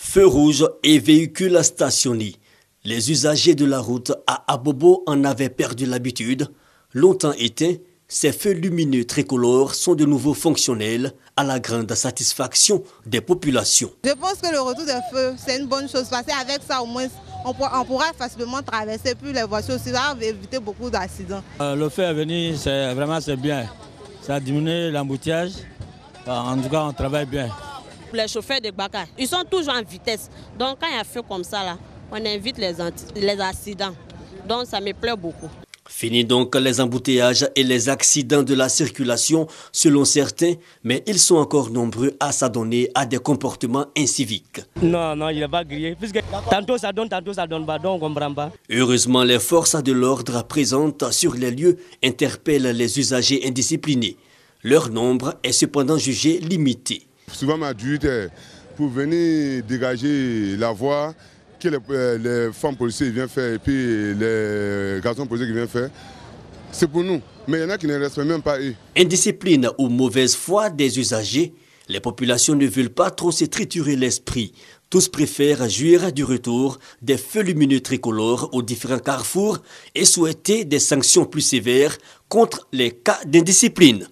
Feu rouge et véhicules stationnés. Les usagers de la route à Abobo en avaient perdu l'habitude. Longtemps éteints, ces feux lumineux tricolores sont de nouveau fonctionnels à la grande satisfaction des populations. Je pense que le retour des feux, c'est une bonne chose parce qu'avec ça, au moins, on pourra, facilement traverser plus les voitures Ça va éviter beaucoup d'accidents. Euh, le feu à venir, c'est vraiment c'est bien. Ça a diminué l'embouteillage. Euh, en tout cas, on travaille bien les chauffeurs de Bakar. Ils sont toujours en vitesse. Donc quand il y a feu comme ça, là, on invite les, accidents. Donc ça me plaît beaucoup. Fini donc les embouteillages et les accidents de la circulation, selon certains, mais ils sont encore nombreux à s'adonner à des comportements inciviques. Non, non, il n'est pas grillé, tantôt ça donne, tantôt ça donne pas, donc on Heureusement, les forces de l'ordre présentes sur les lieux interpellent les usagers indisciplinés. Leur nombre est cependant jugé limité souvent ma m'adultes, pour venir dégager la voie que les, euh, femmes policières viennent faire et puis les garçons policiers viennent faire. C'est pour nous. Mais il y en a qui ne respectent même pas eux. Indiscipline ou mauvaise foi des usagers, les populations ne veulent pas trop se triturer l'esprit. Tous préfèrent jouir du retour des feux lumineux tricolores aux différents carrefours et souhaiter des sanctions plus sévères contre les cas d'indiscipline.